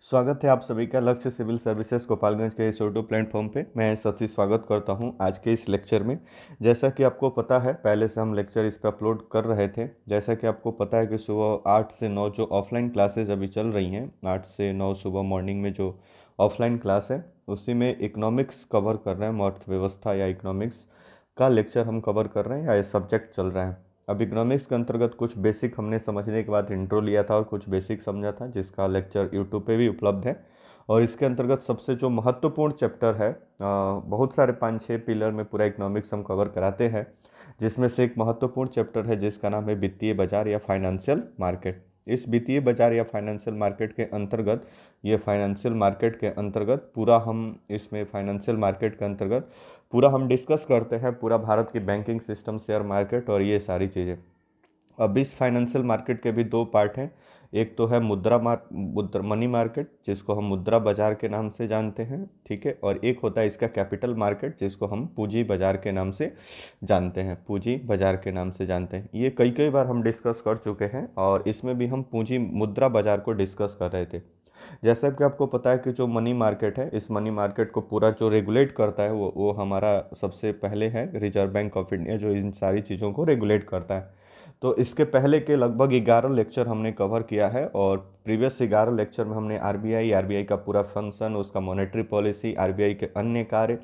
स्वागत है आप सभी का लक्ष्य सिविल सर्विसेज गोपालगंज के इस यूट्यूब प्लेटफॉर्म पे मैं सबसे स्वागत करता हूं आज के इस लेक्चर में जैसा कि आपको पता है पहले से हम लेक्चर इस पर अपलोड कर रहे थे जैसा कि आपको पता है कि सुबह आठ से नौ जो ऑफलाइन क्लासेज अभी चल रही हैं आठ से नौ सुबह मॉर्निंग में जो ऑफलाइन क्लास है उसी में इकोनॉमिक्स कवर कर रहे हैं अर्थव्यवस्था या इकनॉमिक्स का लेक्चर हम कवर कर रहे हैं या सब्जेक्ट चल रहा है अब इकोनॉमिक्स के अंतर्गत कुछ बेसिक हमने समझने के बाद इंट्रो लिया था और कुछ बेसिक समझा था जिसका लेक्चर यूट्यूब पे भी उपलब्ध है और इसके अंतर्गत सबसे जो महत्वपूर्ण चैप्टर है बहुत सारे पाँच छः पिलर में पूरा इकोनॉमिक्स हम कवर कराते हैं जिसमें से एक महत्वपूर्ण चैप्टर है जिसका नाम है वित्तीय बाजार या फाइनेंशियल मार्केट इस वित्तीय बाजार या फाइनेंशियल मार्केट के अंतर्गत ये फाइनेंशियल मार्केट के अंतर्गत पूरा हम इसमें फाइनेंशियल मार्केट के अंतर्गत पूरा हम डिस्कस करते हैं पूरा भारत की बैंकिंग सिस्टम शेयर मार्केट और ये सारी चीज़ें अब इस फाइनेंशियल मार्केट के भी दो पार्ट हैं एक तो है मुद्रा मार मुद्रा मनी मार्केट जिसको हम मुद्रा बाजार के नाम से जानते हैं ठीक है और एक होता है इसका कैपिटल मार्केट जिसको हम पूंजी बाजार के नाम से जानते हैं पूंजी बाजार के नाम से जानते हैं ये कई कई बार हम डिस्कस कर चुके हैं और इसमें भी हम पूंजी मुद्रा बाजार को डिस्कस कर रहे थे जैसा कि आपको पता है कि जो मनी मार्केट है इस मनी मार्केट को पूरा जो रेगुलेट करता है वो वो हमारा सबसे पहले है रिजर्व बैंक ऑफ इंडिया जो इन सारी चीज़ों को रेगुलेट करता है तो इसके पहले के लगभग 11 लेक्चर हमने कवर किया है और प्रीवियस 11 लेक्चर में हमने आरबीआई आरबीआई का पूरा फंक्शन उसका मॉनेटरी पॉलिसी आरबीआई के अन्य कार्य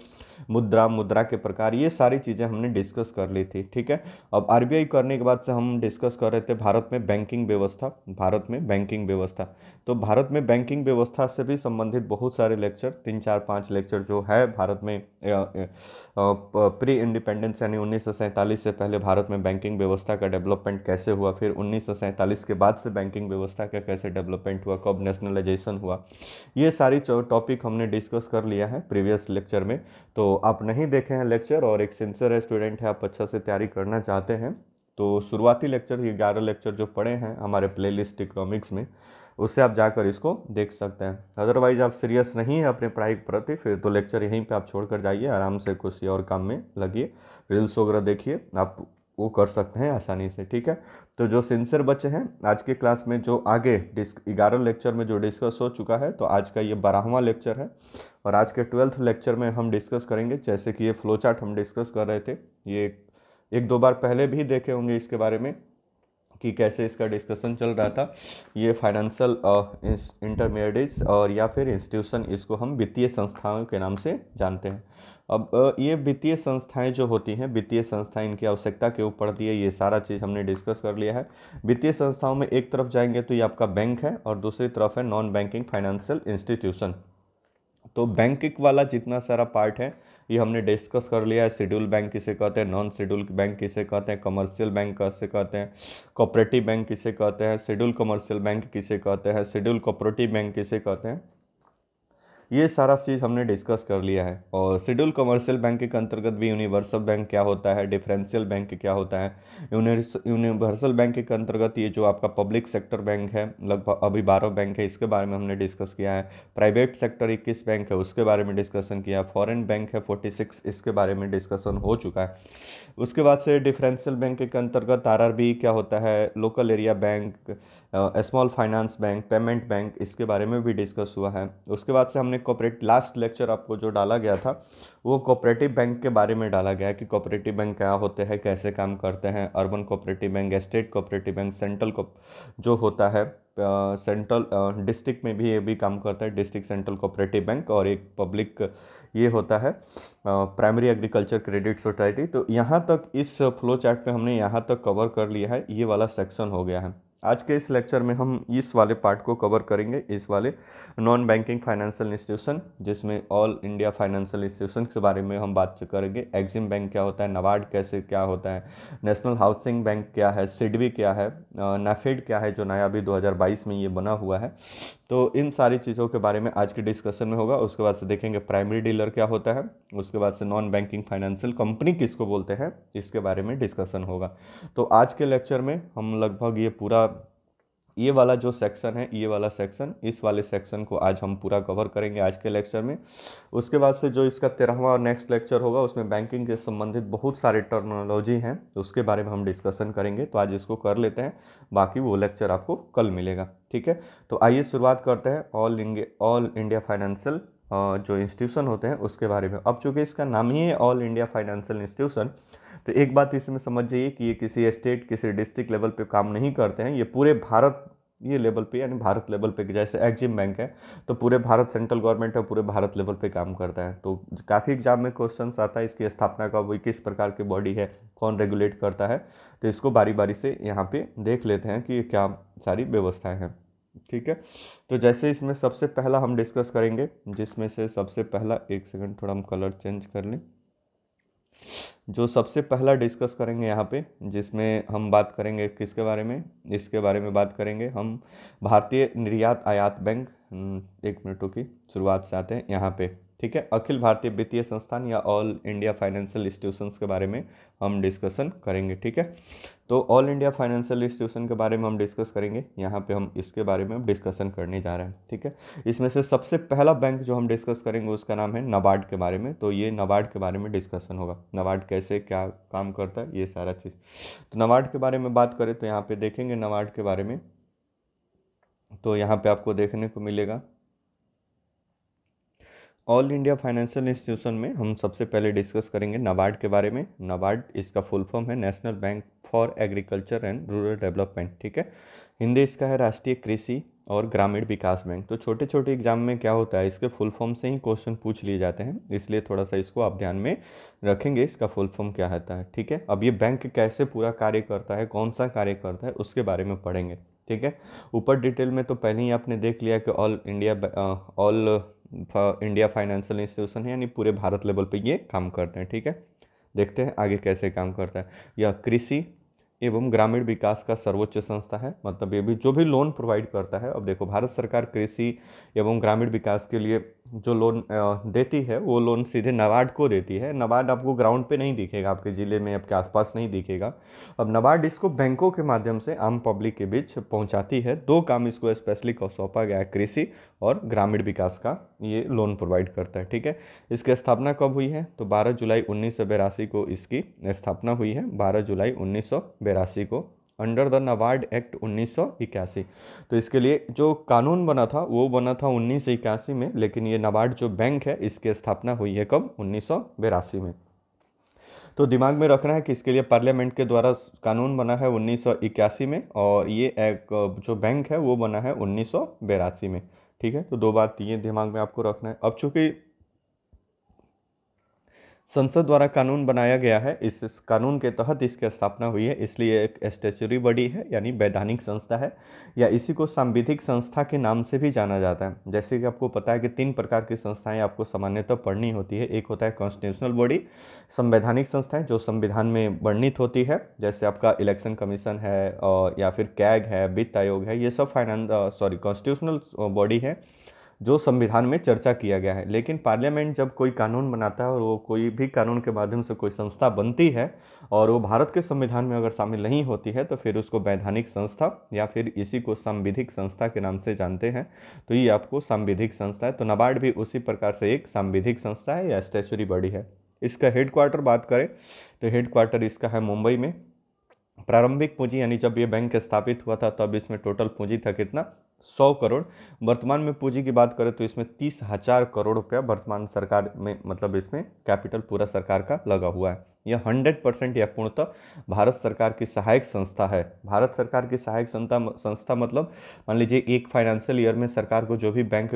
मुद्रा मुद्रा के प्रकार ये सारी चीज़ें हमने डिस्कस कर ली थी ठीक है अब आरबीआई करने के बाद से हम डिस्कस कर रहे थे भारत में बैंकिंग व्यवस्था भारत में बैंकिंग व्यवस्था तो भारत में बैंकिंग व्यवस्था से भी संबंधित बहुत सारे लेक्चर तीन चार पाँच लेक्चर जो है भारत में प्री इंडिपेंडेंस यानी उन्नीस से पहले भारत में बैंकिंग व्यवस्था का डेवलपमेंट कैसे हुआ फिर उन्नीस के बाद से बैंकिंग व्यवस्था का कैसे डेवलपमेंट हुआ कब नेशनलाइजेशन हुआ ये सारी टॉपिक हमने डिस्कस कर लिया है प्रीवियस लेक्चर में तो आप नहीं देखे हैं लेक्चर और एक सेंसर है स्टूडेंट है आप अच्छा से तैयारी करना चाहते हैं तो शुरुआती लेक्चर ये ग्यारह लेक्चर जो पड़े हैं हमारे प्लेलिस्ट इकोनॉमिक्स में उससे आप जाकर इसको देख सकते हैं अदरवाइज आप सीरियस नहीं है अपने पढ़ाई के प्रति फिर तो लेक्चर यहीं पे आप छोड़कर जाइए आराम से किसी और काम में लगिए रील्स वगैरह देखिए आप वो कर सकते हैं आसानी से ठीक है तो जो सिंसियर बच्चे हैं आज के क्लास में जो आगे डिस्क ग्यारह लेक्चर में जो डिस्कस हो चुका है तो आज का ये बारहवां लेक्चर है और आज के ट्वेल्थ लेक्चर में हम डिस्कस करेंगे जैसे कि ये फ्लो चार्ट हम डिस्कस कर रहे थे ये एक दो बार पहले भी देखे होंगे इसके बारे में कि कैसे इसका डिस्कशन चल रहा था ये फाइनेंशियल इंटरमीडिएट्स uh, और या फिर इंस्टीट्यूशन इसको हम वित्तीय संस्थाओं के नाम से जानते हैं अब uh, ये वित्तीय संस्थाएं जो होती हैं वित्तीय संस्थाएं इनकी आवश्यकता के ऊपर है ये सारा चीज़ हमने डिस्कस कर लिया है वित्तीय संस्थाओं में एक तरफ जाएंगे तो ये आपका बैंक है और दूसरी तरफ है नॉन बैंकिंग फाइनेंशियल इंस्टीट्यूशन तो बैंकिंग वाला जितना सारा पार्ट है ये हमने डिस्कस कर लिया है शेड्यूल बैंक किसे कहते हैं नॉन शेड्यूल बैंक किसे कहते हैं कमर्शियल बैंक कैसे कहते हैं कॉपरेटिव बैंक किसे कहते हैं शेड्यूल कमर्शियल बैंक किसे कहते हैं शेड्यूल कॉपरेटिव बैंक किसे कहते हैं ये सारा चीज़ हमने डिस्कस कर लिया है और शेड्यूल कमर्शियल बैंक के अंतर्गत भी यूनिवर्सल बैंक क्या होता है डिफरेंशियल बैंक क्या होता है यूनिवर्सल बैंक के अंतर्गत ये जो आपका पब्लिक सेक्टर बैंक है लगभग अभी बारह बैंक है इसके बारे में हमने डिस्कस किया है प्राइवेट सेक्टर इक्कीस बैंक है उसके बारे में डिस्कसन किया फॉरन बैंक है फोर्टी सिक्स इसके बारे में डिस्कसन हो चुका है उसके बाद से डिफरेंशियल बैंक के अंतर्गत आर क्या होता है local area bank small finance bank payment bank इसके बारे में भी डिस्कस हुआ है उसके बाद से हमने हमने कॉपरेट लास्ट लेक्चर आपको जो डाला गया था वो कॉपरेटिव बैंक के बारे में डाला गया कि कॉपरेटिव बैंक क्या होते हैं कैसे काम करते हैं urban cooperative bank state cooperative bank central को जो होता है सेंट्रल डिस्ट्रिक्ट में भी ये भी काम करता है डिस्ट्रिक्ट सेंट्रल कोऑपरेटिव बैंक और एक पब्लिक ये होता है प्राइमरी एग्रीकल्चर क्रेडिट सोसाइटी तो यहाँ तक इस फ्लो चार्ट पे हमने यहाँ तक कवर कर लिया है ये वाला सेक्शन हो गया है आज के इस लेक्चर में हम इस वाले पार्ट को कवर करेंगे इस वाले नॉन बैंकिंग फाइनेंशियल इंस्टीट्यूशन जिसमें ऑल इंडिया फाइनेंशियल इंस्टीट्यूशन के बारे में हम बात करेंगे एग्जिम बैंक क्या होता है नवाड कैसे क्या होता है नेशनल हाउसिंग बैंक क्या है सिडबी क्या है नाफेड क्या है जो नया अभी 2022 में ये बना हुआ है तो इन सारी चीज़ों के बारे में आज के डिस्कशन में होगा उसके बाद से देखेंगे प्राइमरी डीलर क्या होता है उसके बाद से नॉन बैंकिंग फाइनेंशियल कंपनी किसको बोलते हैं इसके बारे में डिस्कशन होगा तो आज के लेक्चर में हम लगभग ये पूरा ये वाला जो सेक्शन है ये वाला सेक्शन इस वाले सेक्शन को आज हम पूरा कवर करेंगे आज के लेक्चर में उसके बाद से जो इसका तेरहवा और नेक्स्ट लेक्चर होगा उसमें बैंकिंग के संबंधित बहुत सारे टर्मोलॉजी हैं उसके बारे में हम डिस्कशन करेंगे तो आज इसको कर लेते हैं बाकी वो लेक्चर आपको कल मिलेगा ठीक है तो आइए शुरुआत करते हैं all India all India financial जो इंस्टीट्यूशन होते हैं उसके बारे में अब चूँकि इसका नाम ही है ऑल इंडिया फाइनेंशियल इंस्टीट्यूशन तो एक बात इसमें समझ जाइए कि ये किसी स्टेट किसी डिस्ट्रिक्ट लेवल पे काम नहीं करते हैं ये पूरे भारत ये लेवल पे यानी भारत लेवल पे जैसे एक्जिम बैंक है तो पूरे भारत सेंट्रल गवर्नमेंट है पूरे भारत लेवल पे काम करता है तो काफ़ी एग्जाम में क्वेश्चन आता है इसकी स्थापना का वो किस प्रकार की बॉडी है कौन रेगुलेट करता है तो इसको बारी बारी से यहाँ पे देख लेते हैं कि क्या सारी व्यवस्थाएँ हैं ठीक है तो जैसे इसमें सबसे पहला हम डिस्कस करेंगे जिसमें से सबसे पहला एक सेकंड थोड़ा हम कलर चेंज कर लें जो सबसे पहला डिस्कस करेंगे यहाँ पे जिसमें हम बात करेंगे किसके बारे में इसके बारे में बात करेंगे हम भारतीय निर्यात आयात बैंक हम्म, एक मिनट की शुरुआत से आते हैं यहाँ पे ठीक है अखिल भारतीय वित्तीय संस्थान या ऑल इंडिया फाइनेंशियल इंस्टीट्यूशन के बारे में हम डिस्कशन करेंगे ठीक है तो ऑल इंडिया फाइनेंशियल इंस्टीट्यूशन के बारे में हम डिस्कस करेंगे यहाँ पे हम इसके बारे में डिस्कशन करने जा रहे हैं ठीक है इसमें से सबसे पहला बैंक जो हम डिस्कस करेंगे उसका नाम है नबार्ड के बारे में तो ये नबार्ड के बारे में डिस्कशन होगा नबार्ड कैसे क्या काम करता है ये सारा चीज़ तो नबार्ड के बारे में बात करें तो यहाँ पर देखेंगे नबार्ड के बारे में तो यहाँ पर आपको देखने को मिलेगा ऑल इंडिया फाइनेंशियल इंस्टीट्यूशन में हम सबसे पहले डिस्कस करेंगे नाबार्ड के बारे में नाबार्ड इसका फुल फॉर्म है National bank for Agriculture and Rural Development ठीक है हिंदी इसका है राष्ट्रीय कृषि और ग्रामीण विकास बैंक तो छोटे छोटे एग्जाम में क्या होता है इसके फुल फॉर्म से ही क्वेश्चन पूछ लिए जाते हैं इसलिए थोड़ा सा इसको आप ध्यान में रखेंगे इसका फुल फॉर्म क्या होता है ठीक है अब ये बैंक कैसे पूरा कार्य करता है कौन सा कार्य करता है उसके बारे में पढ़ेंगे ठीक है ऊपर डिटेल में तो पहले ही आपने देख लिया कि all India all India financial institution है यानी पूरे भारत लेवल पे ये काम करते हैं ठीक है देखते हैं आगे कैसे काम करता है यह कृषि एवं ग्रामीण विकास का सर्वोच्च संस्था है मतलब ये भी जो भी लोन प्रोवाइड करता है अब देखो भारत सरकार कृषि एवं ग्रामीण विकास के लिए जो लोन देती है वो लोन सीधे नबार्ड को देती है नबार्ड आपको ग्राउंड पे नहीं दिखेगा आपके ज़िले में आपके आसपास नहीं दिखेगा अब नबार्ड इसको बैंकों के माध्यम से आम पब्लिक के बीच पहुंचाती है दो काम इसको स्पेशली सौंपा गया है कृषि और ग्रामीण विकास का ये लोन प्रोवाइड करता है ठीक है इसकी स्थापना कब हुई है तो बारह जुलाई उन्नीस को इसकी स्थापना हुई है बारह जुलाई उन्नीस को अंडर द नवाड एक्ट उन्नीस तो इसके लिए जो कानून बना था वो बना था उन्नीस में लेकिन ये नवाड जो बैंक है इसकी स्थापना हुई है कब उन्नीस में तो दिमाग में रखना है कि इसके लिए पार्लियामेंट के द्वारा कानून बना है उन्नीस में और ये एक जो बैंक है वो बना है उन्नीस में ठीक है तो दो बात ये दिमाग में आपको रखना है अब चूँकि संसद द्वारा कानून बनाया गया है इस, कानून के तहत इसकी स्थापना हुई है इसलिए एक स्टेचुरी बॉडी है यानी वैधानिक संस्था है या इसी को सांविधिक संस्था के नाम से भी जाना जाता है जैसे कि आपको पता है कि तीन प्रकार की संस्थाएं आपको सामान्यतः तो पढ़नी होती है एक होता है कॉन्स्टिट्यूशनल बॉडी संवैधानिक संस्थाएँ जो संविधान में वर्णित होती है जैसे आपका इलेक्शन कमीशन है या फिर कैग है वित्त आयोग है ये सब फाइनेंस सॉरी कॉन्स्टिट्यूशनल बॉडी है जो संविधान में चर्चा किया गया है लेकिन पार्लियामेंट जब कोई कानून बनाता है और वो कोई भी कानून के माध्यम से कोई संस्था बनती है और वो भारत के संविधान में अगर शामिल नहीं होती है तो फिर उसको वैधानिक संस्था या फिर इसी को संविधिक संस्था के नाम से जानते हैं तो ये आपको संविधिक संस्था है तो नबार्ड भी उसी प्रकार से एक संविधिक संस्था है या स्टेचुरी बॉडी है इसका हेडक्वार्टर बात करें तो हेडक्वार्टर इसका है मुंबई में प्रारंभिक पूंजी यानी जब ये बैंक स्थापित हुआ था तब इसमें टोटल पूंजी था कितना सौ करोड़ वर्तमान में पूंजी की बात करें तो इसमें तीस हज़ार करोड़ रुपया वर्तमान सरकार में मतलब इसमें कैपिटल पूरा सरकार का लगा हुआ है यह 100 परसेंट यह पूर्णतः भारत सरकार की सहायक संस्था है भारत सरकार की सहायक संस्था संस्था मतलब मान लीजिए एक फाइनेंशियल ईयर में सरकार को जो भी बैंक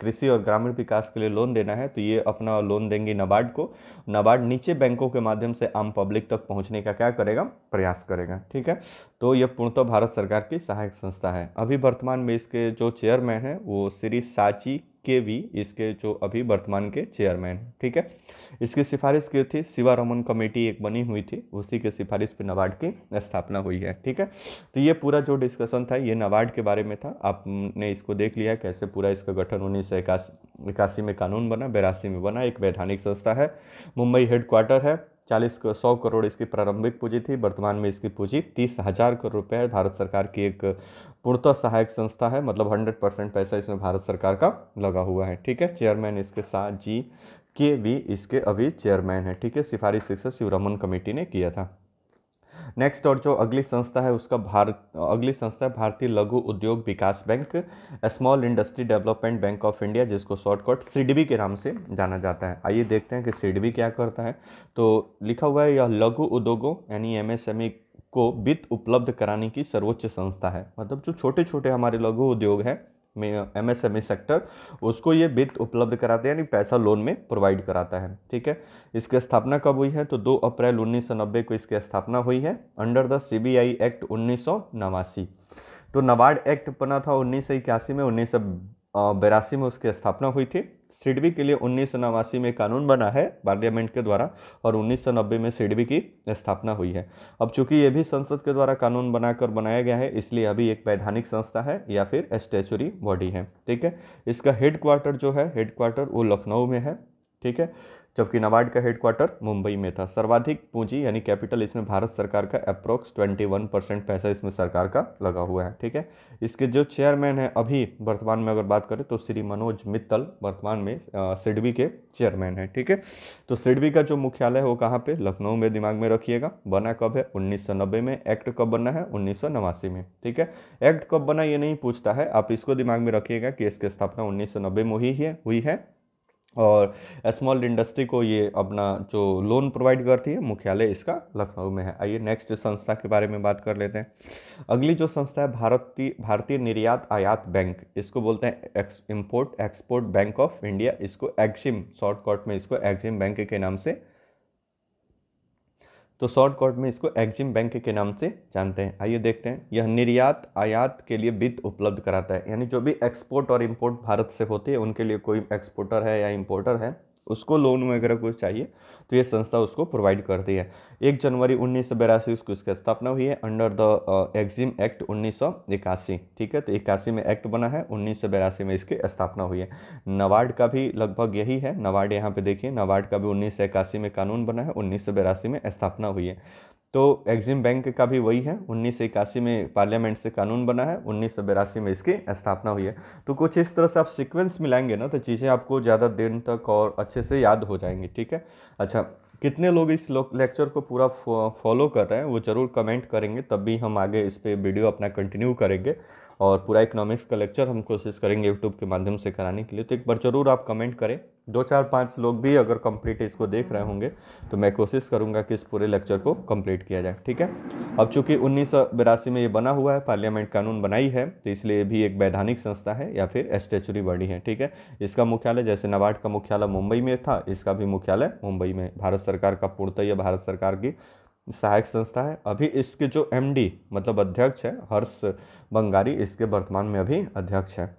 कृषि और ग्रामीण विकास के लिए लोन देना है तो ये अपना लोन देंगी नाबार्ड को नबार्ड नीचे बैंकों के माध्यम से आम पब्लिक तक पहुँचने का क्या करेगा प्रयास करेगा ठीक है तो यह पूर्णतः भारत सरकार की सहायक संस्था है अभी वर्तमान में इसके जो चेयरमैन हैं वो श्री साची के वी इसके जो अभी वर्तमान के चेयरमैन हैं ठीक है इसकी सिफारिश की थी शिवा रमन कमेटी एक बनी हुई थी उसी के सिफारिश पे नाबार्ड की स्थापना हुई है ठीक है तो ये पूरा जो डिस्कशन था ये नाबार्ड के बारे में था आपने इसको देख लिया कैसे पूरा इसका गठन उन्नीस सौ इक्यासी में कानून बना बेरासी में बना एक वैधानिक संस्था है मुंबई हेडक्वार्टर है चालीस सौ करोड़ इसकी प्रारंभिक पूंजी थी वर्तमान में इसकी पूंजी तीस हज़ार करोड़ रुपये है भारत सरकार की एक पूर्णतः सहायक संस्था है मतलब हंड्रेड परसेंट पैसा इसमें भारत सरकार का लगा हुआ है ठीक है चेयरमैन इसके साथ जी के भी इसके अभी चेयरमैन है ठीक है सिफारिश शिक्षक शिवरमन कमेटी ने किया था नेक्स्ट और जो अगली संस्था है उसका भारत अगली संस्था है भारतीय लघु उद्योग विकास bank Small Industry Development Bank of India जिसको शॉर्टकट सिडबी के नाम से जाना जाता है आइए देखते हैं कि सिडबी क्या करता है तो लिखा हुआ है यह लघु उद्योगों यानी एमएसएमई e को वित्त उपलब्ध कराने की सर्वोच्च संस्था है मतलब जो छोटे छोटे हमारे लघु उद्योग हैं M S M E sector उसको ये वित्त उपलब्ध कराते हैं यानी पैसा लोन में प्रोवाइड कराता है ठीक है इसकी स्थापना कब हुई है तो 2 अप्रैल उन्नीस को इसकी स्थापना हुई है under the C B I act उन्नीस तो नबार्ड एक्ट बना था उन्नीस में उन्नीस में उसकी स्थापना हुई थी सिडबी के लिए उन्नीस में कानून बना है पार्लियामेंट के द्वारा और नब्बे में सिडबी की स्थापना हुई है अब चूंकि ये भी संसद के द्वारा कानून बनाकर बनाया गया है इसलिए अभी एक वैधानिक संस्था है या फिर स्टेचुरी बॉडी है ठीक है इसका हेडक्वार्टर जो है हेडक्वार्टर वो लखनऊ में है ठीक है जबकि नाबार्ड का हेडक्वार्टर मुंबई में था सर्वाधिक पूंजी यानी कैपिटल इसमें भारत सरकार का अप्रोक्स 21 परसेंट पैसा इसमें सरकार का लगा हुआ है ठीक है इसके जो चेयरमैन है अभी वर्तमान में अगर बात करें तो श्री मनोज मित्तल वर्तमान में सिडबी के चेयरमैन है ठीक है तो सिडबी का जो मुख्यालय है वो कहाँ पर लखनऊ में दिमाग में रखिएगा बना कब है उन्नीस में एक्ट कब बना है उन्नीस में ठीक है एक्ट कब बना ये नहीं पूछता है आप इसको दिमाग में रखिएगा कि इसकी स्थापना उन्नीस में ही हुई है और स्मॉल इंडस्ट्री को ये अपना जो लोन प्रोवाइड करती है मुख्यालय इसका लखनऊ में है आइए नेक्स्ट संस्था के बारे में बात कर लेते हैं अगली जो संस्था है भारतीय भारतीय निर्यात आयात बैंक इसको बोलते हैं ex, import export bank of India इसको एक्सिम शॉर्टकट में इसको एक्सिम बैंक के नाम से तो शॉर्ट कोड में इसको एक्जिम बैंक के नाम से जानते हैं आइए देखते हैं यह निर्यात आयात के लिए वित्त उपलब्ध कराता है यानी जो भी एक्सपोर्ट और इम्पोर्ट भारत से होती है उनके लिए कोई एक्सपोर्टर है या इम्पोर्टर है उसको लोन वगैरह कुछ चाहिए तो ये संस्था उसको प्रोवाइड करती है एक जनवरी उन्नीस सौ बयासी उसको इसकी स्थापना हुई है अंडर द एग्जिम एक्ट उन्नीस सौ इक्यासी ठीक है तो इक्यासी में एक्ट बना है उन्नीस सौ बयासी में इसकी स्थापना हुई है नवार्ड का भी लगभग यही है नवार्ड यहाँ पे देखिए नवार्ड का भी उन्नीस सौ इक्यासी में कानून बना है उन्नीस सौ बयासी में स्थापना हुई है तो एग्जिम बैंक का भी वही है उन्नीस इक्यासी में पार्लियामेंट से कानून बना है उन्नीस में इसकी स्थापना हुई है तो कुछ इस तरह से आप सिक्वेंस मिलाएंगे ना तो चीज़ें आपको ज़्यादा दिन तक और अच्छे से याद हो जाएंगी ठीक है अच्छा कितने लोग इस लेक्चर को पूरा फॉलो कर रहे हैं वो ज़रूर कमेंट करेंगे तब भी हम आगे इस पर वीडियो अपना कंटिन्यू करेंगे और पूरा इकोनॉमिक्स का लेक्चर हम कोशिश करेंगे यूट्यूब के माध्यम से कराने के लिए तो एक बार ज़रूर आप कमेंट करें दो चार पाँच लोग भी अगर कंप्लीट इसको देख रहे होंगे तो मैं कोशिश करूंगा कि इस पूरे लेक्चर को कंप्लीट किया जाए ठीक है अब चूंकि उन्नीस में ये बना हुआ है पार्लियामेंट कानून बनाई है तो इसलिए भी एक वैधानिक संस्था है या फिर स्टेचुरी बॉडी है ठीक है इसका मुख्यालय जैसे नवाड का मुख्यालय मुंबई में था इसका भी मुख्यालय मुंबई में भारत सरकार का पूर्णतः यह भारत सरकार की सहायक संस्था है अभी इसके जो एम मतलब अध्यक्ष है हर्ष बंगारी इसके वर्तमान में अभी अध्यक्ष है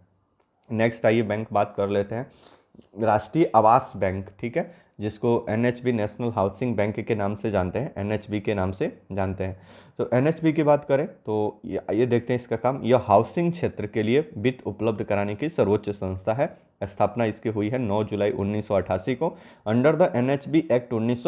नेक्स्ट आइए बैंक बात कर लेते हैं राष्ट्रीय आवास बैंक ठीक है जिसको एन नेशनल हाउसिंग बैंक के नाम से जानते हैं एन के नाम से जानते हैं तो एन की बात करें तो ये देखते हैं इसका काम यह हाउसिंग क्षेत्र के लिए वित्त उपलब्ध कराने की सर्वोच्च संस्था है स्थापना इसकी हुई है 9 जुलाई 1988 को अंडर द एन एक्ट उन्नीस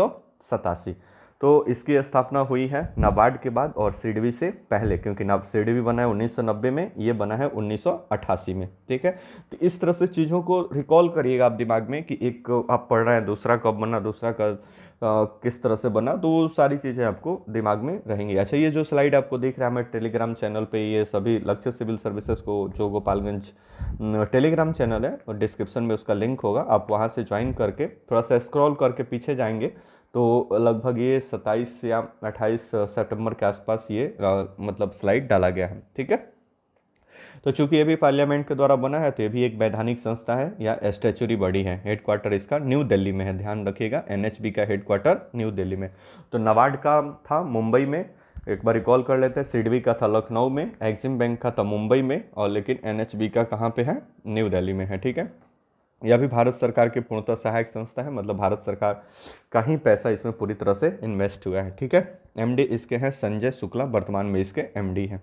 तो इसकी स्थापना हुई है नाबार्ड के बाद और सीडवी से पहले क्योंकि नाब सीडवी बना है 1990 में ये बना है 1988 में ठीक है तो इस तरह से चीज़ों को रिकॉल करिएगा आप दिमाग में कि एक आप पढ़ रहे हैं दूसरा कब बना दूसरा कब किस तरह से बना तो वो सारी चीज़ें आपको दिमाग में रहेंगी अच्छा ये जो स्लाइड आपको देख रहा है मैं टेलीग्राम चैनल पर ये सभी लक्ष्य सिविल सर्विसेज को जो गोपालगंज टेलीग्राम चैनल है और डिस्क्रिप्शन में उसका लिंक होगा आप वहाँ से ज्वाइन करके थोड़ा सा स्क्रॉल करके पीछे जाएंगे तो लगभग ये 27 या 28 सितंबर के आसपास ये मतलब स्लाइड डाला गया है ठीक है तो चूंकि ये भी पार्लियामेंट के द्वारा बना है तो ये भी एक वैधानिक संस्था है या स्टेचुरी बॉडी है हेडक्वार्टर इसका न्यू दिल्ली में है ध्यान रखिएगा एनएचबी का हेडक्वार्टर न्यू दिल्ली में तो नवाड का था मुंबई में एक बार रिकॉल कर लेते हैं सिडवी का था लखनऊ में एक्सिम बैंक का था मुंबई में और लेकिन एनएचबी का कहाँ पे है न्यू दिल्ली में है ठीक है यह भी भारत सरकार की पूर्णतः सहायक संस्था है मतलब भारत सरकार का ही पैसा इसमें पूरी तरह से इन्वेस्ट हुआ है ठीक है एमडी इसके हैं संजय शुक्ला वर्तमान में इसके एमडी हैं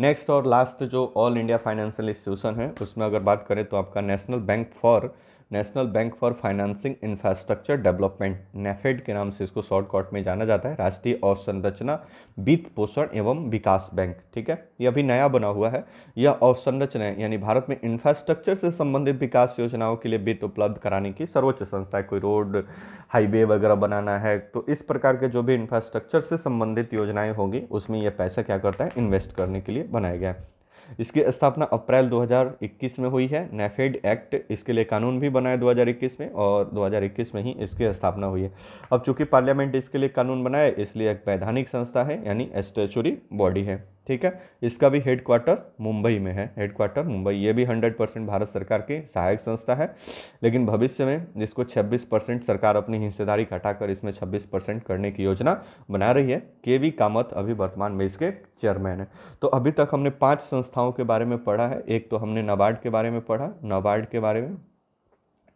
नेक्स्ट और लास्ट जो ऑल इंडिया फाइनेंशियल इंस्टीट्यूशन है उसमें अगर बात करें तो आपका national bank for national bank for financing infrastructure development NaBFID के नाम से इसको शॉर्टकट में जाना जाता है राष्ट्रीय अवसंरचना वित्त पोषण एवं विकास बैंक ठीक है यह अभी नया बना हुआ है यह अवसंरचना यानी भारत में इंफ्रास्ट्रक्चर से संबंधित विकास योजनाओं के लिए वित्त उपलब्ध कराने की सर्वोच्च संस्था है कोई रोड हाईवे वगैरह बनाना है तो इस प्रकार के जो भी इंफ्रास्ट्रक्चर से संबंधित योजनाएं होंगी उसमें यह पैसा क्या करता है इन्वेस्ट करने के लिए बनाया गया है इसकी स्थापना अप्रैल 2021 में हुई है नेफेड एक्ट इसके लिए कानून भी बनाया 2021 में और 2021 में ही इसकी स्थापना हुई है अब चूंकि पार्लियामेंट इसके लिए कानून बनाया इसलिए एक वैधानिक संस्था है यानी स्टेचुरी बॉडी है ठीक है इसका भी हेड क्वार्टर मुंबई में है हेड क्वार्टर मुंबई ये भी 100 परसेंट भारत सरकार की सहायक संस्था है लेकिन भविष्य में इसको 26 परसेंट सरकार अपनी हिस्सेदारी घटाकर इसमें 26 परसेंट करने की योजना बना रही है के वी कामत अभी वर्तमान में इसके चेयरमैन है तो अभी तक हमने पाँच संस्थाओं के बारे में पढ़ा है एक तो हमने नाबार्ड के बारे में पढ़ा नाबार्ड के बारे में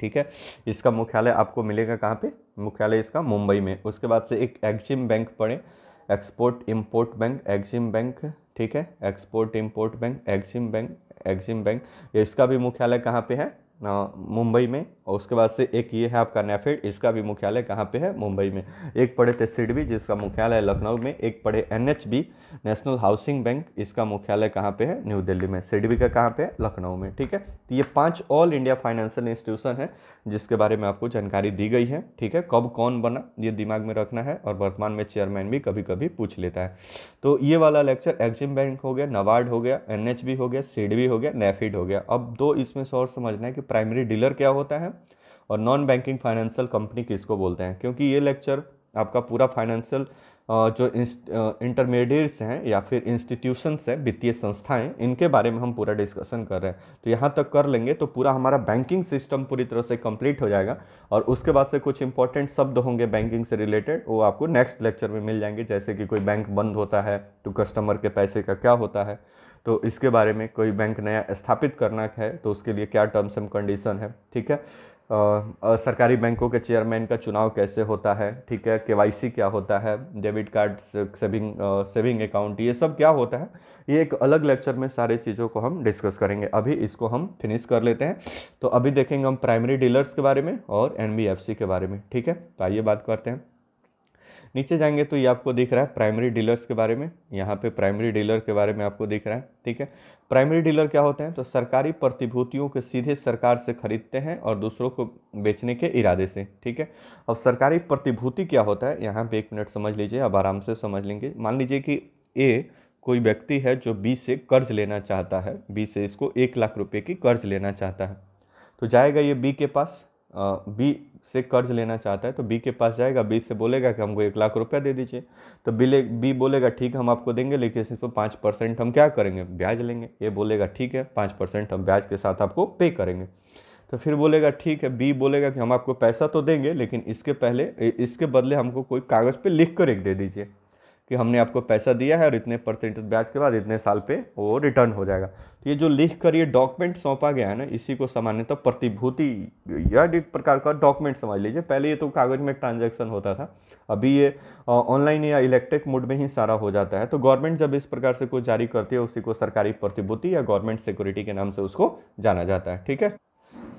ठीक है इसका मुख्यालय आपको मिलेगा कहाँ पे मुख्यालय इसका मुंबई में उसके बाद से एक एक्जिम बैंक पढ़े export import bank EXIM bank ठीक है export import bank EXIM bank EXIM bank इसका भी मुख्यालय कहाँ पे है मुंबई में और उसके बाद से एक ये है आपका नेफेड इसका भी मुख्यालय कहाँ पे है मुंबई में एक पड़े थे सिडबी जिसका मुख्यालय लखनऊ में एक पड़े एन नेशनल हाउसिंग बैंक इसका मुख्यालय कहाँ पे है न्यू दिल्ली में सिडबी का कहाँ पे है लखनऊ में ठीक है तो ये पांच ऑल इंडिया फाइनेंशियल इंस्टीट्यूशन है जिसके बारे में आपको जानकारी दी गई है ठीक है कब कौन बना ये दिमाग में रखना है और वर्तमान में चेयरमैन भी कभी कभी पूछ लेता है तो ये वाला लेक्चर एक्जिम बैंक हो गया नवार्ड हो गया एन हो गया सीड हो गया नेफिड हो गया अब दो इसमें और समझना है कि प्राइमरी डीलर क्या होता है और नॉन बैंकिंग फाइनेंशियल कंपनी किसको बोलते हैं क्योंकि ये लेक्चर आपका पूरा फाइनेंशियल जो इंटरमीडिएट्स हैं या फिर इंस्टीट्यूशंस हैं वित्तीय संस्थाएं इनके बारे में हम पूरा डिस्कशन कर रहे हैं तो यहाँ तक कर लेंगे तो पूरा हमारा बैंकिंग सिस्टम पूरी तरह से कंप्लीट हो जाएगा और उसके बाद से कुछ इंपॉर्टेंट शब्द होंगे बैंकिंग से रिलेटेड वो आपको नेक्स्ट लेक्चर में मिल जाएंगे जैसे कि कोई बैंक बंद होता है तो कस्टमर के पैसे का क्या होता है तो इसके बारे में कोई बैंक नया स्थापित करना है तो उसके लिए क्या टर्म्स एंड कंडीशन है ठीक है सरकारी बैंकों के चेयरमैन का चुनाव कैसे होता है ठीक है के क्या होता है debit card saving saving account ये सब क्या होता है ये एक अलग लेक्चर में सारे चीज़ों को हम डिस्कस करेंगे अभी इसको हम फिनिश कर लेते हैं तो अभी देखेंगे हम प्राइमरी डीलर्स के बारे में और एन के बारे में ठीक है तो आइए बात करते हैं नीचे जाएंगे तो ये आपको दिख रहा है प्राइमरी डीलर्स के बारे में यहाँ पे प्राइमरी डीलर के बारे में आपको दिख रहा है ठीक है प्राइमरी डीलर क्या होते हैं तो सरकारी प्रतिभूतियों के सीधे सरकार से खरीदते हैं और दूसरों को बेचने के इरादे से ठीक है अब सरकारी प्रतिभूति क्या होता है यहाँ पे एक मिनट समझ लीजिए अब आराम से समझ लेंगे मान लीजिए कि ए कोई व्यक्ति है जो बी से कर्ज लेना चाहता है बी से इसको एक लाख रुपये की कर्ज लेना चाहता है तो जाएगा ये बी के पास बी से कर्ज लेना चाहता है तो बी के पास जाएगा बी से बोलेगा कि हमको एक लाख रुपया दे दीजिए तो बी ले बी बोलेगा ठीक हम आपको देंगे लेकिन इस पर पाँच परसेंट हम क्या करेंगे ब्याज लेंगे ये बोलेगा ठीक है पाँच परसेंट हम ब्याज के साथ आपको पे करेंगे तो फिर बोलेगा ठीक है बी बोलेगा कि हम आपको पैसा तो देंगे लेकिन इसके पहले इसके बदले हमको कोई कागज़ पर लिख कर एक दे दीजिए कि हमने आपको पैसा दिया है और इतने परसेंट ब्याज के बाद इतने साल पे वो रिटर्न हो जाएगा तो ये जो लिख कर ये डॉक्यूमेंट सौंपा गया है ना इसी को सामान्यतः तो प्रतिभूति या एक प्रकार का डॉक्यूमेंट समझ लीजिए पहले ये तो कागज़ में ट्रांजैक्शन होता था अभी ये ऑनलाइन या इलेक्ट्रिक मोड में ही सारा हो जाता है तो गवर्नमेंट जब इस प्रकार से कुछ जारी करती है उसी को सरकारी प्रतिभूति या गवर्नमेंट सिक्योरिटी के नाम से उसको जाना जाता है ठीक है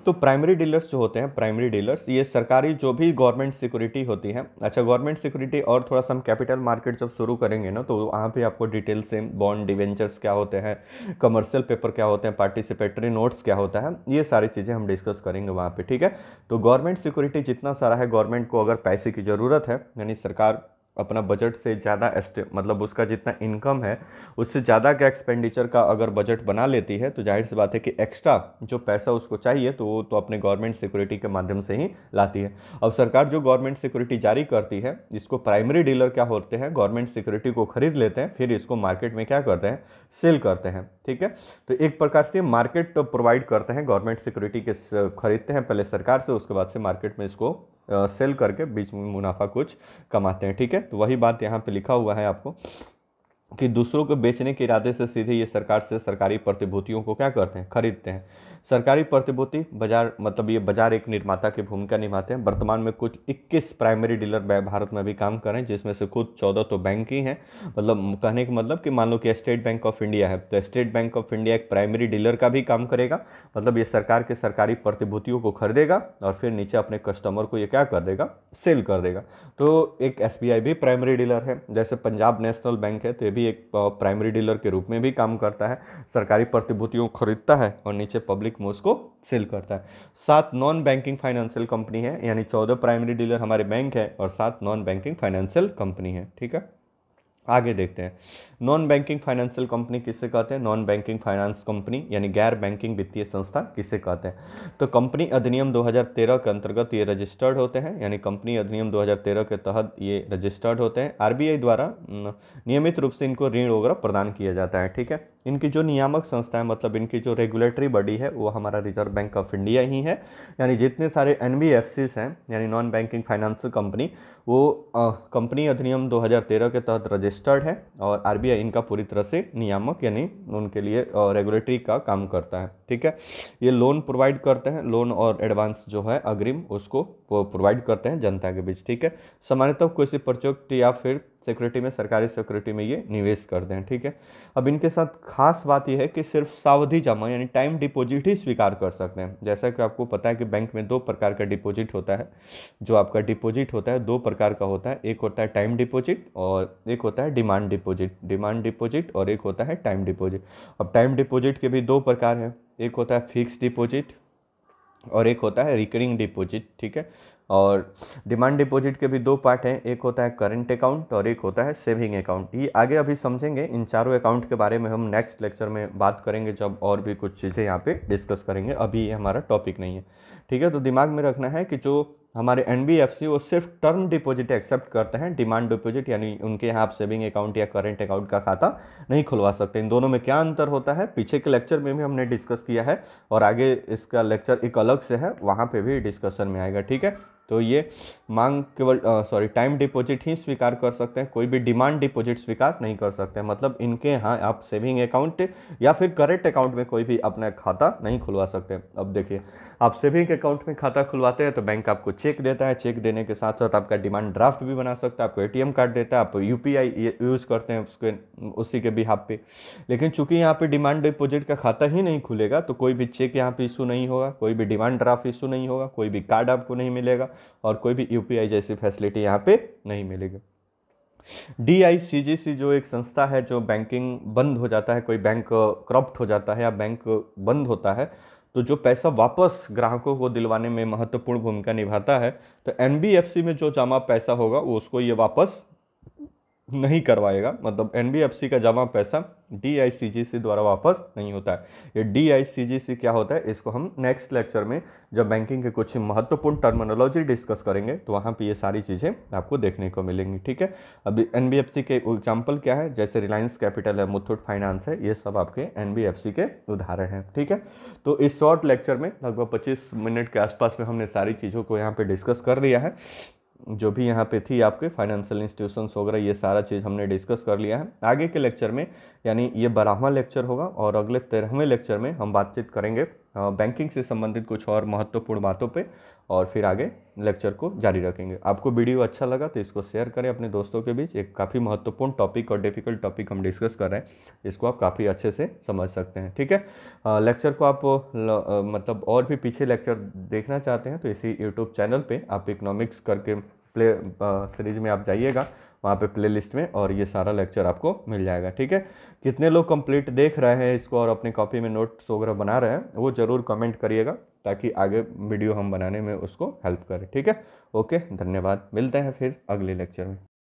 तो प्राइमरी डीलर्स जो होते हैं प्राइमरी डीलर्स ये सरकारी जो भी गवर्नमेंट सिक्योरिटी होती है अच्छा गवर्नमेंट सिक्योरिटी और थोड़ा सा हम कैपिटल मार्केट जब शुरू करेंगे ना तो वहाँ पे आपको डिटेल से बॉन्ड डिवेंचर्स क्या होते हैं कमर्शियल पेपर क्या होते हैं पार्टिसिपेटरी नोट्स क्या होता है ये सारी चीज़ें हम डिस्कस करेंगे वहाँ पर ठीक है तो गवर्नमेंट सिक्योरिटी जितना सारा है गवर्नमेंट को अगर पैसे की ज़रूरत है यानी सरकार अपना बजट से ज़्यादा मतलब उसका जितना इनकम है उससे ज़्यादा का एक्सपेंडिचर का अगर बजट बना लेती है तो जाहिर सी बात है कि एक्स्ट्रा जो पैसा उसको चाहिए तो वो तो अपने गवर्नमेंट सिक्योरिटी के माध्यम से ही लाती है अब सरकार जो गवर्नमेंट सिक्योरिटी जारी करती है इसको प्राइमरी डीलर क्या होते हैं गवर्नमेंट सिक्योरिटी को खरीद लेते हैं फिर इसको मार्केट में क्या करते हैं सेल करते हैं ठीक है तो एक प्रकार से मार्केट प्रोवाइड करते हैं गवर्नमेंट सिक्योरिटी के खरीदते हैं पहले सरकार से उसके बाद से मार्केट में इसको सेल करके बीच में मुनाफा कुछ कमाते हैं ठीक है तो वही बात यहाँ पे लिखा हुआ है आपको कि दूसरों को बेचने के इरादे से सीधे ये सरकार से सरकारी प्रतिभूतियों को क्या करते हैं खरीदते हैं सरकारी प्रतिभूति बाजार मतलब ये बाजार एक निर्माता की भूमिका निभाते हैं वर्तमान में कुछ 21 प्राइमरी डीलर भारत में भी काम कर रहे हैं जिसमें से खुद 14 तो बैंक ही हैं मतलब कहने का मतलब कि मान लो कि स्टेट बैंक ऑफ इंडिया है तो स्टेट बैंक ऑफ इंडिया एक प्राइमरी डीलर का भी काम करेगा मतलब ये सरकार के सरकारी प्रतिभूतियों को खरीदेगा और फिर नीचे अपने कस्टमर को ये क्या कर देगा सेल कर देगा तो एक एस भी प्राइमरी डीलर है जैसे पंजाब नेशनल बैंक है तो ये भी एक प्राइमरी डीलर के रूप में भी काम करता है सरकारी प्रतिभूतियों को खरीदता है और नीचे पब्लिक इकोनॉमिक मोस को सेल करता है सात नॉन बैंकिंग फाइनेंशियल कंपनी है यानी चौदह प्राइमरी डीलर हमारे बैंक है और सात नॉन बैंकिंग फाइनेंशियल कंपनी है ठीक है आगे देखते हैं नॉन बैंकिंग फाइनेंशियल कंपनी किसे कहते हैं नॉन बैंकिंग फाइनेंस कंपनी यानी गैर बैंकिंग वित्तीय संस्था किसे कहते हैं तो कंपनी अधिनियम 2013 के अंतर्गत ये रजिस्टर्ड होते हैं यानी कंपनी अधिनियम 2013 के तहत ये रजिस्टर्ड होते हैं आरबीआई द्वारा नियमित रूप से इनको ऋण वगैरह प्रदान किया जाता है ठीक है इनकी जो नियामक संस्था है मतलब इनकी जो रेगुलेटरी बॉडी है वो हमारा रिजर्व बैंक ऑफ इंडिया ही है यानी जितने सारे एन हैं यानी नॉन बैंकिंग फाइनेंशियल कंपनी वो कंपनी अधिनियम 2013 के तहत रजिस्टर्ड है और आर इनका पूरी तरह से नियामक यानी उनके लिए रेगुलेटरी का काम करता है ठीक है ये लोन प्रोवाइड करते हैं लोन और एडवांस जो है अग्रिम उसको प्रोवाइड करते हैं जनता के बीच ठीक है सामान्यतः कोई प्रोजेक्ट या फिर सिक्योरिटी में सरकारी सिक्योरिटी में ये निवेश करते हैं ठीक है अब इनके साथ खास बात यह है कि सिर्फ सावधि जमा यानी टाइम डिपॉजिट ही स्वीकार कर सकते हैं जैसा कि आपको पता है कि बैंक में दो प्रकार का डिपॉजिट होता है जो आपका डिपॉजिट होता है दो प्रकार का होता है एक होता है टाइम डिपॉजिट और एक होता है डिमांड डिपॉजिट डिमांड डिपॉजिट और एक होता है टाइम डिपॉजिट अब टाइम डिपॉजिट के भी दो प्रकार हैं एक होता है फिक्स डिपॉजिट और एक होता है रिकरिंग डिपॉजिट ठीक है और डिमांड डिपॉजिट के भी दो पार्ट हैं एक होता है करंट अकाउंट और एक होता है सेविंग अकाउंट ये आगे अभी समझेंगे इन चारों अकाउंट के बारे में हम नेक्स्ट लेक्चर में बात करेंगे जब और भी कुछ चीज़ें यहाँ पे डिस्कस करेंगे अभी ये हमारा टॉपिक नहीं है ठीक है तो दिमाग में रखना है कि जो हमारे एन वो सिर्फ टर्म डिपॉजिट एक्सेप्ट करते हैं डिमांड डिपॉजिट यानी उनके यहाँ आप सेविंग अकाउंट या करेंट अकाउंट का खाता नहीं खुलवा सकते इन दोनों में क्या अंतर होता है पीछे के लेक्चर में भी हमने डिस्कस किया है और आगे इसका लेक्चर एक अलग से है वहाँ पे भी डिस्कशन में आएगा ठीक है तो ये मांग केवल सॉरी टाइम डिपॉजिट ही स्वीकार कर सकते हैं कोई भी डिमांड डिपॉजिट स्वीकार नहीं कर सकते मतलब इनके यहाँ आप सेविंग अकाउंट या फिर करेंट अकाउंट में कोई भी अपना खाता नहीं खुलवा सकते अब देखिए आप सेविंग अकाउंट में खाता खुलवाते हैं तो बैंक आपको चेक देता है चेक देने के साथ साथ आपका डिमांड ड्राफ्ट भी बना सकता है आपको ए कार्ड देता है आप यू यूज़ करते हैं उसके उसी के बिहाब पे लेकिन चूंकि यहाँ पर डिमांड डिपॉजिट का खाता ही नहीं खुलेगा तो कोई भी चेक यहाँ पर इशू नहीं होगा कोई भी डिमांड ड्राफ्ट इशू नहीं होगा कोई भी कार्ड आपको नहीं मिलेगा और कोई भी यू जैसी फैसिलिटी यहाँ पे नहीं मिलेगी डी जो एक संस्था है जो बैंकिंग बंद हो जाता है कोई बैंक करप्ट uh, हो जाता है या बैंक uh, बंद होता है तो जो पैसा वापस ग्राहकों को दिलवाने में महत्वपूर्ण भूमिका निभाता है तो एन में जो जमा पैसा होगा वो उसको ये वापस नहीं करवाएगा मतलब एन का जमा पैसा डी द्वारा वापस नहीं होता है ये डी क्या होता है इसको हम नेक्स्ट लेक्चर में जब बैंकिंग के कुछ महत्वपूर्ण टर्मिनोलॉजी डिस्कस करेंगे तो वहाँ पे ये सारी चीज़ें आपको देखने को मिलेंगी ठीक है अभी एन के एग्जाम्पल क्या है जैसे रिलायंस कैपिटल है मुथूट फाइनेंस है ये सब आपके एन के उदाहरण हैं ठीक है तो इस शॉर्ट लेक्चर में लगभग पच्चीस मिनट के आसपास में हमने सारी चीज़ों को यहाँ पर डिस्कस कर लिया है जो भी यहाँ पे थी आपके फाइनेंशियल इंस्टीट्यूशंस वगैरह ये सारा चीज़ हमने डिस्कस कर लिया है आगे के लेक्चर में यानी ये बारहवा लेक्चर होगा और अगले तेरहवें लेक्चर में हम बातचीत करेंगे बैंकिंग से संबंधित कुछ और महत्वपूर्ण बातों पर और फिर आगे लेक्चर को जारी रखेंगे आपको वीडियो अच्छा लगा तो इसको शेयर करें अपने दोस्तों के बीच एक काफ़ी महत्वपूर्ण टॉपिक और डिफिकल्ट टॉपिक हम डिस्कस कर रहे हैं इसको आप काफ़ी अच्छे से समझ सकते हैं ठीक है लेक्चर को आप ल, मतलब और भी पीछे लेक्चर देखना चाहते हैं तो इसी यूट्यूब चैनल पर आप इकनॉमिक्स करके प्ले सीरीज में आप जाइएगा वहाँ पे प्लेलिस्ट में और ये सारा लेक्चर आपको मिल जाएगा ठीक है कितने लोग कंप्लीट देख रहे हैं इसको और अपने कॉपी में नोट्स वगैरह बना रहे हैं वो ज़रूर कमेंट करिएगा ताकि आगे वीडियो हम बनाने में उसको हेल्प करें ठीक है ओके धन्यवाद मिलते हैं फिर अगले लेक्चर में